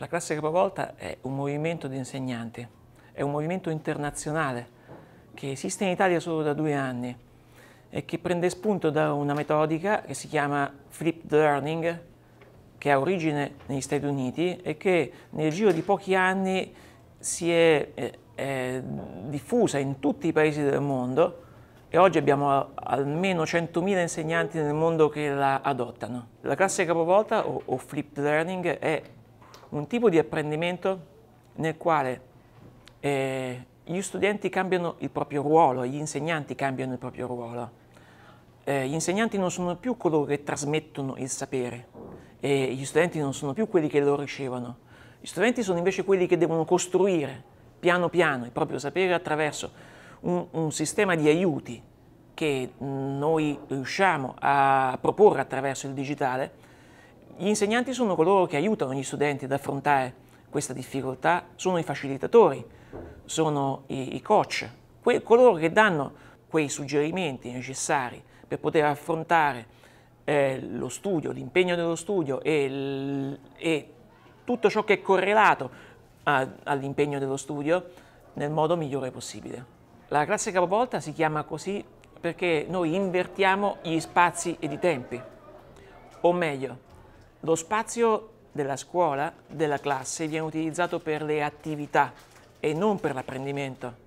La classe capovolta è un movimento di insegnanti, è un movimento internazionale che esiste in Italia solo da due anni e che prende spunto da una metodica che si chiama flipped learning, che ha origine negli Stati Uniti e che nel giro di pochi anni si è, eh, è, diffusa in tutti i paesi del mondo e oggi abbiamo almeno 100.000 insegnanti nel mondo che la adottano. La classe capovolta o, o flipped learning è un tipo di apprendimento nel quale eh, gli studenti cambiano il proprio ruolo, gli insegnanti cambiano il proprio ruolo. Eh, gli insegnanti non sono più coloro che trasmettono il sapere e gli studenti non sono più quelli che lo ricevono. Gli studenti sono invece quelli che devono costruire piano piano il proprio sapere attraverso un, un sistema di aiuti che noi riusciamo a proporre attraverso il digitale, gli insegnanti sono coloro che aiutano gli studenti ad affrontare questa difficoltà, sono i facilitatori, sono i, i coach, que, coloro che danno quei suggerimenti necessari per poter affrontare eh, lo studio, l'impegno dello studio e, e, tutto ciò che è correlato all'impegno dello studio nel modo migliore possibile. La classe capovolta si chiama così perché noi invertiamo gli spazi ed i tempi, o meglio, lo spazio della scuola, della classe, viene utilizzato per le attività e non per l'apprendimento.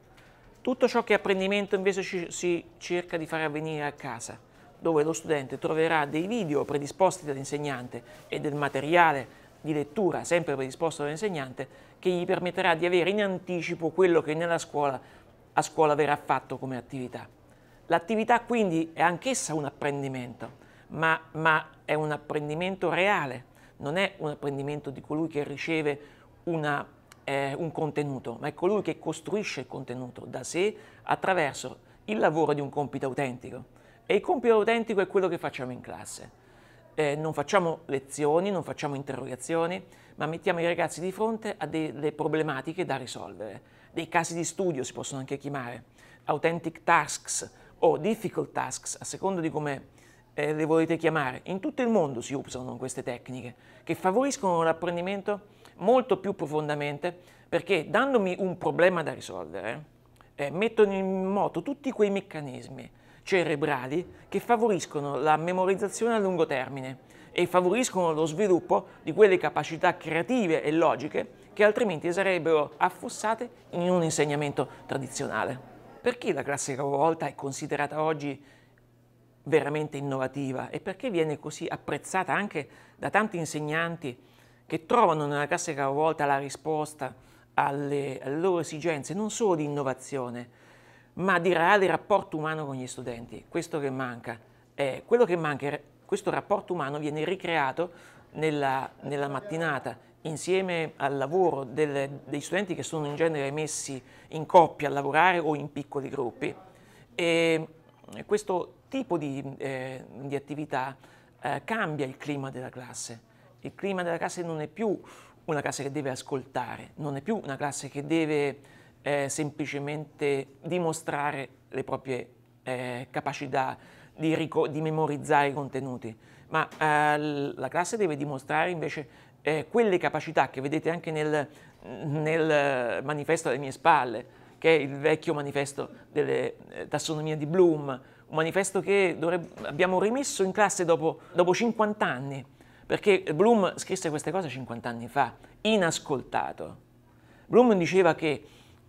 Tutto ciò che è apprendimento invece ci, si cerca di far avvenire a casa, dove lo studente troverà dei video predisposti dall'insegnante e del materiale di lettura sempre predisposto dall'insegnante che gli permetterà di avere in anticipo quello che nella scuola a scuola verrà fatto come attività. L'attività quindi è anch'essa un apprendimento ma, ma è un apprendimento reale, non è un apprendimento di colui che riceve una, eh, un contenuto, ma è colui che costruisce il contenuto da sé attraverso il lavoro di un compito autentico. E il compito autentico è quello che facciamo in classe. Eh, non facciamo lezioni, non facciamo interrogazioni, ma mettiamo i ragazzi di fronte a delle problematiche da risolvere, dei casi di studio si possono anche chiamare, authentic tasks o difficult tasks, a seconda di come eh, le volete chiamare, in tutto il mondo si usano queste tecniche che favoriscono l'apprendimento molto più profondamente perché dandomi un problema da risolvere eh, mettono in moto tutti quei meccanismi cerebrali che favoriscono la memorizzazione a lungo termine e favoriscono lo sviluppo di quelle capacità creative e logiche che altrimenti sarebbero affossate in un insegnamento tradizionale. Perché la classica volta è considerata oggi veramente innovativa e perché viene così apprezzata anche da tanti insegnanti che trovano nella classe capovolta la risposta alle, alle loro esigenze, non solo di innovazione, ma di reale rapporto umano con gli studenti. Questo che manca. è quello che manca, questo rapporto umano viene ricreato nella, nella mattinata, insieme al lavoro delle, degli studenti che sono in genere messi in coppia a lavorare o in piccoli gruppi. E, questo tipo di, eh, di attività eh, cambia il clima della classe. Il clima della classe non è più una classe che deve ascoltare, non è più una classe che deve eh, semplicemente dimostrare le proprie eh, capacità di, di, memorizzare i contenuti, ma eh, la classe deve dimostrare invece eh, quelle capacità che vedete anche nel, nel manifesto alle mie spalle, che è il vecchio manifesto delle eh, tassonomie di Bloom, un manifesto che dovrebbe, abbiamo rimesso in classe dopo, dopo 50 anni, perché Bloom scrisse queste cose 50 anni fa, inascoltato. Bloom diceva che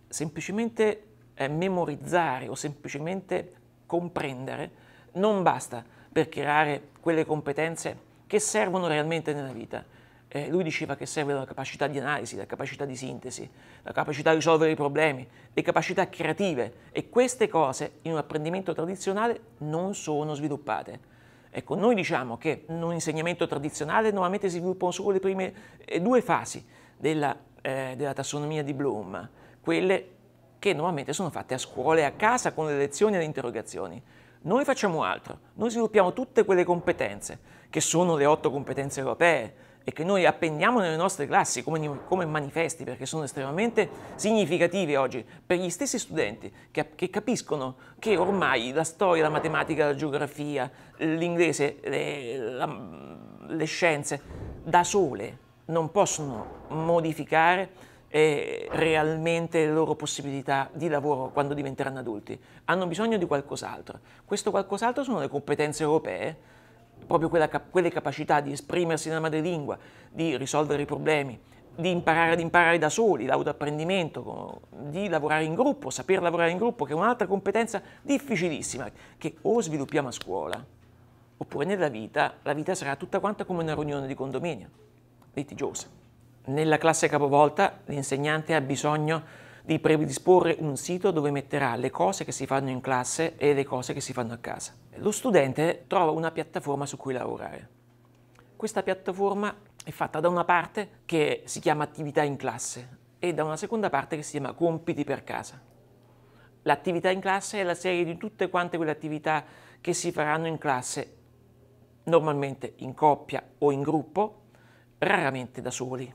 semplicemente eh, memorizzare o semplicemente comprendere non basta per creare quelle competenze che servono realmente nella vita eh, lui diceva che serve la capacità di analisi, la capacità di sintesi, la capacità di risolvere i problemi, le capacità creative e queste cose in un apprendimento tradizionale non sono sviluppate. Ecco, noi diciamo che in un insegnamento tradizionale normalmente si sviluppano solo le prime eh, due fasi della, eh, della tassonomia di Bloom, quelle che normalmente sono fatte a scuola e a casa con le lezioni e le interrogazioni. Noi facciamo altro, noi sviluppiamo tutte quelle competenze, che sono le otto competenze europee, e che noi appendiamo nelle nostre classi come, come, manifesti perché sono estremamente significativi oggi per gli stessi studenti che, che capiscono che ormai la storia, la matematica, la geografia, l'inglese, le, le, scienze da sole non possono modificare eh, realmente le loro possibilità di lavoro quando diventeranno adulti, hanno bisogno di qualcos'altro. Questo qualcos'altro sono le competenze europee proprio quella, quelle capacità di esprimersi nella madrelingua, di risolvere i problemi, di imparare ad imparare da soli, l'autoapprendimento, di lavorare in gruppo, saper lavorare in gruppo, che è un'altra competenza difficilissima, che o sviluppiamo a scuola, oppure nella vita, la vita sarà tutta quanta come una riunione di condominio, litigiosa. Nella classe capovolta l'insegnante ha bisogno di predisporre un sito dove metterà le cose che si fanno in classe e le cose che si fanno a casa. Lo studente trova una piattaforma su cui lavorare. Questa piattaforma è fatta da una parte che si chiama attività in classe e da una seconda parte che si chiama compiti per casa. L'attività in classe è la serie di tutte quante quelle attività che si faranno in classe, normalmente in coppia o in gruppo, raramente da soli.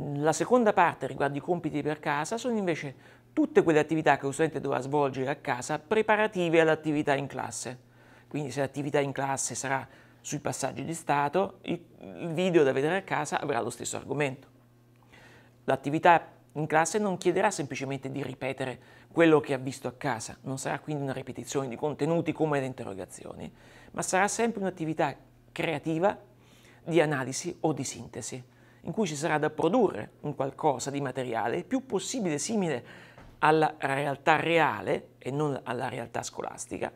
La seconda parte riguardo i compiti per casa sono invece tutte quelle attività che lo studente dovrà svolgere a casa preparative all'attività in classe. Quindi se l'attività in classe sarà sui passaggi di stato, il video da vedere a casa avrà lo stesso argomento. L'attività in classe non chiederà semplicemente di ripetere quello che ha visto a casa, non sarà quindi una ripetizione di contenuti come le interrogazioni, ma sarà sempre un'attività creativa di analisi o di sintesi in cui ci sarà da produrre un qualcosa di materiale più possibile simile alla realtà reale e non alla realtà scolastica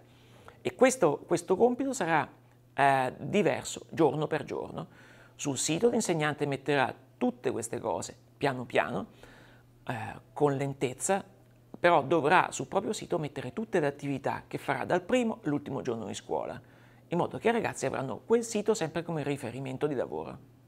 e questo, questo compito sarà eh, diverso giorno per giorno. Sul sito l'insegnante metterà tutte queste cose piano piano, eh, con lentezza, però dovrà sul proprio sito mettere tutte le attività che farà dal primo all'ultimo giorno di scuola, in modo che i ragazzi avranno quel sito sempre come riferimento di lavoro.